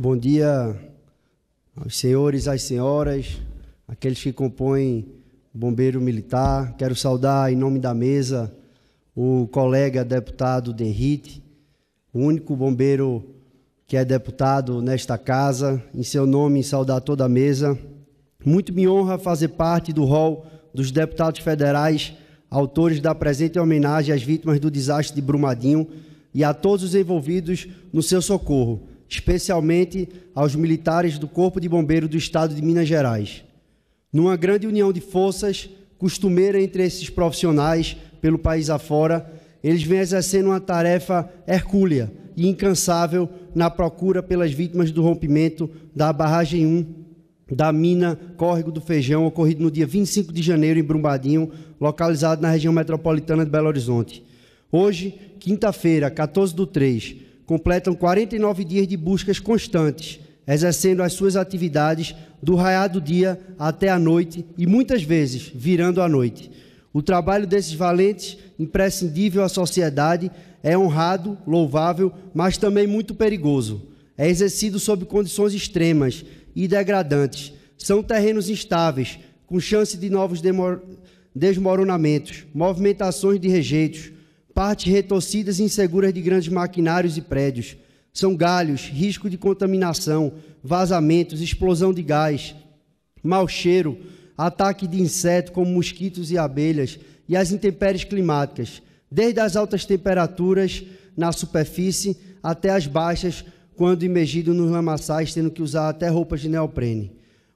Bom dia aos senhores, às senhoras, aqueles que compõem o Bombeiro Militar. Quero saudar em nome da mesa o colega deputado Derrite, o único bombeiro que é deputado nesta casa. Em seu nome, saudar toda a mesa. Muito me honra fazer parte do rol dos deputados federais, autores da presente homenagem às vítimas do desastre de Brumadinho e a todos os envolvidos no seu socorro especialmente aos militares do Corpo de bombeiros do Estado de Minas Gerais, numa grande união de forças costumeira entre esses profissionais pelo país afora, eles vêm exercendo uma tarefa hercúlea e incansável na procura pelas vítimas do rompimento da barragem 1 da mina Córrego do Feijão, ocorrido no dia 25 de janeiro em Brumadinho, localizado na região metropolitana de Belo Horizonte. Hoje, quinta-feira, 14 do 3, completam 49 dias de buscas constantes, exercendo as suas atividades do raiar do dia até a noite e muitas vezes virando a noite. O trabalho desses valentes, imprescindível à sociedade, é honrado, louvável, mas também muito perigoso. É exercido sob condições extremas e degradantes. São terrenos instáveis, com chance de novos desmoronamentos, movimentações de rejeitos, partes retorcidas e inseguras de grandes maquinários e prédios. São galhos, risco de contaminação, vazamentos, explosão de gás, mau cheiro, ataque de insetos como mosquitos e abelhas e as intempéries climáticas, desde as altas temperaturas na superfície até as baixas, quando imergido nos lamaçais, tendo que usar até roupas de neoprene.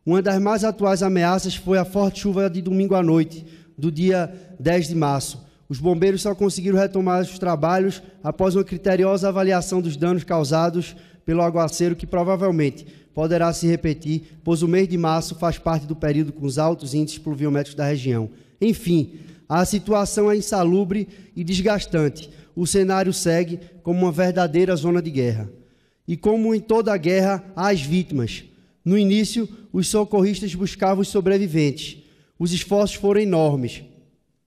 Uma das mais atuais ameaças foi a forte chuva de domingo à noite, do dia 10 de março os bombeiros só conseguiram retomar os trabalhos após uma criteriosa avaliação dos danos causados pelo aguaceiro, que provavelmente poderá se repetir, pois o mês de março faz parte do período com os altos índices pluviométricos da região. Enfim, a situação é insalubre e desgastante. O cenário segue como uma verdadeira zona de guerra. E como em toda guerra, há as vítimas. No início, os socorristas buscavam os sobreviventes. Os esforços foram enormes,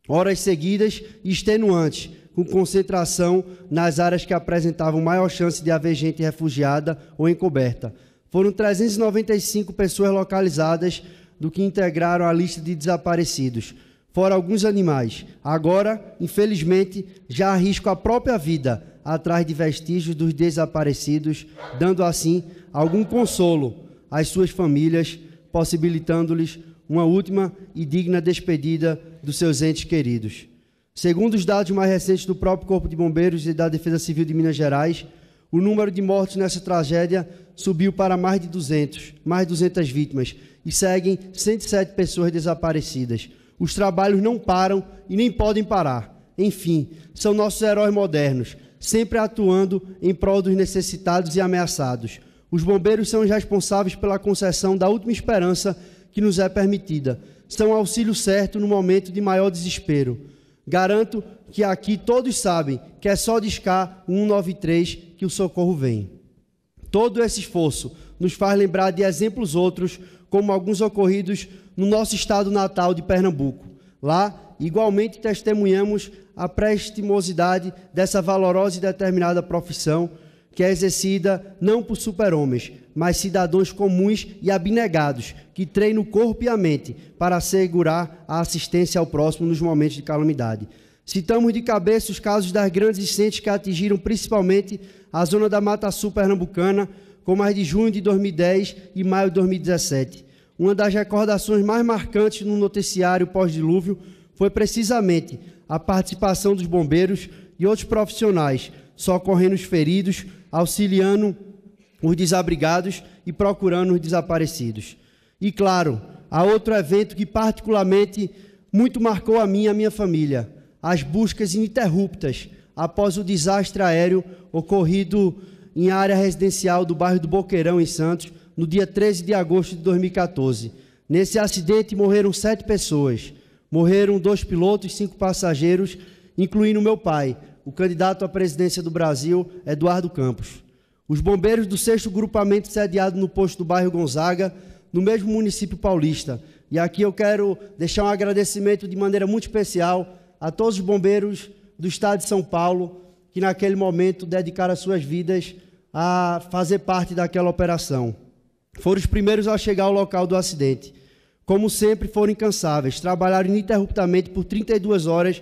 horas seguidas e extenuantes, com concentração nas áreas que apresentavam maior chance de haver gente refugiada ou encoberta. Foram 395 pessoas localizadas do que integraram a lista de desaparecidos, fora alguns animais. Agora, infelizmente, já arrisco a própria vida atrás de vestígios dos desaparecidos, dando assim algum consolo às suas famílias, possibilitando-lhes uma última e digna despedida dos seus entes queridos. Segundo os dados mais recentes do próprio Corpo de Bombeiros e da Defesa Civil de Minas Gerais, o número de mortos nessa tragédia subiu para mais de 200, mais de 200 vítimas e seguem 107 pessoas desaparecidas. Os trabalhos não param e nem podem parar. Enfim, são nossos heróis modernos, sempre atuando em prol dos necessitados e ameaçados. Os bombeiros são os responsáveis pela concessão da última esperança que nos é permitida, são auxílio certo no momento de maior desespero. Garanto que aqui todos sabem que é só discar 193 que o socorro vem. Todo esse esforço nos faz lembrar de exemplos outros, como alguns ocorridos no nosso estado natal de Pernambuco. Lá, igualmente testemunhamos a prestimosidade dessa valorosa e determinada profissão que é exercida não por super-homens, mas cidadãos comuns e abnegados, que treinam o corpo e a mente para assegurar a assistência ao próximo nos momentos de calamidade. Citamos de cabeça os casos das grandes incêndios que atingiram principalmente a zona da Mata Sul pernambucana, como as de junho de 2010 e maio de 2017. Uma das recordações mais marcantes no noticiário pós-dilúvio foi precisamente a participação dos bombeiros e outros profissionais, socorrendo os feridos, auxiliando os desabrigados e procurando os desaparecidos. E claro, há outro evento que particularmente muito marcou a mim e a minha família, as buscas ininterruptas após o desastre aéreo ocorrido em área residencial do bairro do Boqueirão, em Santos, no dia 13 de agosto de 2014. Nesse acidente morreram sete pessoas. Morreram dois pilotos, cinco passageiros, incluindo meu pai, o candidato à presidência do Brasil, Eduardo Campos. Os bombeiros do 6 Grupamento sediado no posto do bairro Gonzaga, no mesmo município paulista. E aqui eu quero deixar um agradecimento de maneira muito especial a todos os bombeiros do estado de São Paulo que naquele momento dedicaram suas vidas a fazer parte daquela operação. Foram os primeiros a chegar ao local do acidente. Como sempre, foram incansáveis, trabalharam ininterruptamente por 32 horas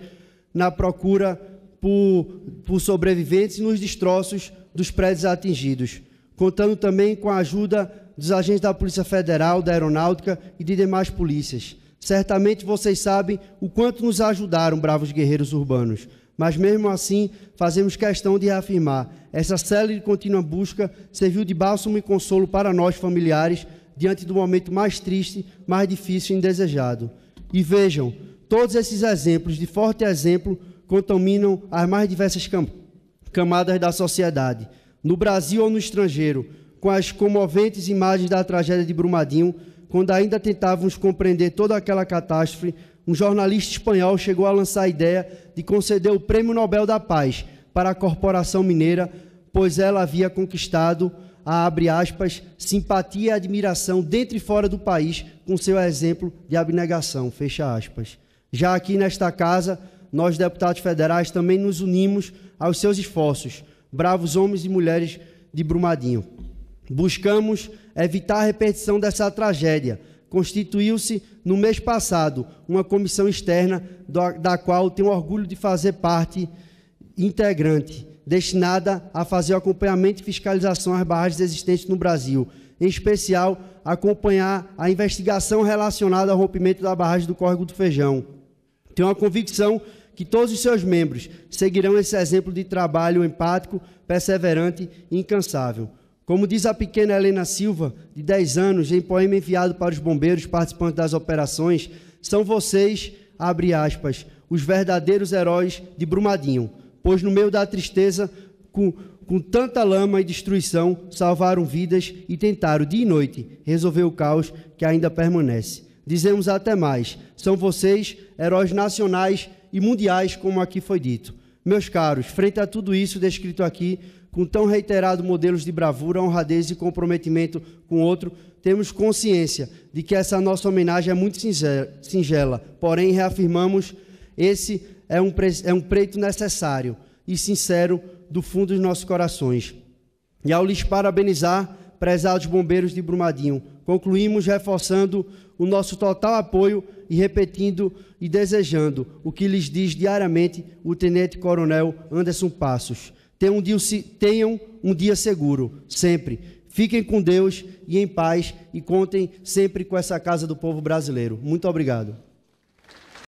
na procura por, por sobreviventes nos destroços dos prédios atingidos, contando também com a ajuda dos agentes da Polícia Federal, da Aeronáutica e de demais polícias. Certamente vocês sabem o quanto nos ajudaram, bravos guerreiros urbanos. Mas mesmo assim, fazemos questão de reafirmar: essa célere e contínua busca serviu de bálsamo e consolo para nós familiares diante do momento mais triste, mais difícil e indesejado. E vejam, todos esses exemplos, de forte exemplo, contaminam as mais diversas campanhas camadas da sociedade, no Brasil ou no estrangeiro, com as comoventes imagens da tragédia de Brumadinho, quando ainda tentávamos compreender toda aquela catástrofe, um jornalista espanhol chegou a lançar a ideia de conceder o Prêmio Nobel da Paz para a Corporação Mineira, pois ela havia conquistado a, abre aspas, simpatia e admiração dentro e fora do país com seu exemplo de abnegação, fecha aspas. Já aqui nesta casa, nós, deputados federais, também nos unimos aos seus esforços, bravos homens e mulheres de Brumadinho. Buscamos evitar a repetição dessa tragédia. Constituiu-se, no mês passado, uma comissão externa, da qual tenho orgulho de fazer parte integrante, destinada a fazer o acompanhamento e fiscalização às barragens existentes no Brasil, em especial acompanhar a investigação relacionada ao rompimento da barragem do Córrego do Feijão. Tenho a convicção que todos os seus membros seguirão esse exemplo de trabalho empático, perseverante e incansável. Como diz a pequena Helena Silva, de 10 anos, em poema enviado para os bombeiros participantes das operações, são vocês, abre aspas, os verdadeiros heróis de Brumadinho, pois no meio da tristeza, com, com tanta lama e destruição, salvaram vidas e tentaram, dia e noite, resolver o caos que ainda permanece. Dizemos até mais: são vocês, heróis nacionais e mundiais, como aqui foi dito. Meus caros, frente a tudo isso descrito aqui, com tão reiterado modelos de bravura, honradez e comprometimento com outro, temos consciência de que essa nossa homenagem é muito singela, porém reafirmamos esse é um, é um preito necessário e sincero do fundo dos nossos corações. E ao lhes parabenizar, prezados bombeiros de Brumadinho, concluímos reforçando o nosso total apoio e repetindo e desejando o que lhes diz diariamente o Tenente Coronel Anderson Passos. Tenham um dia, tenham um dia seguro, sempre. Fiquem com Deus e em paz e contem sempre com essa Casa do Povo Brasileiro. Muito obrigado.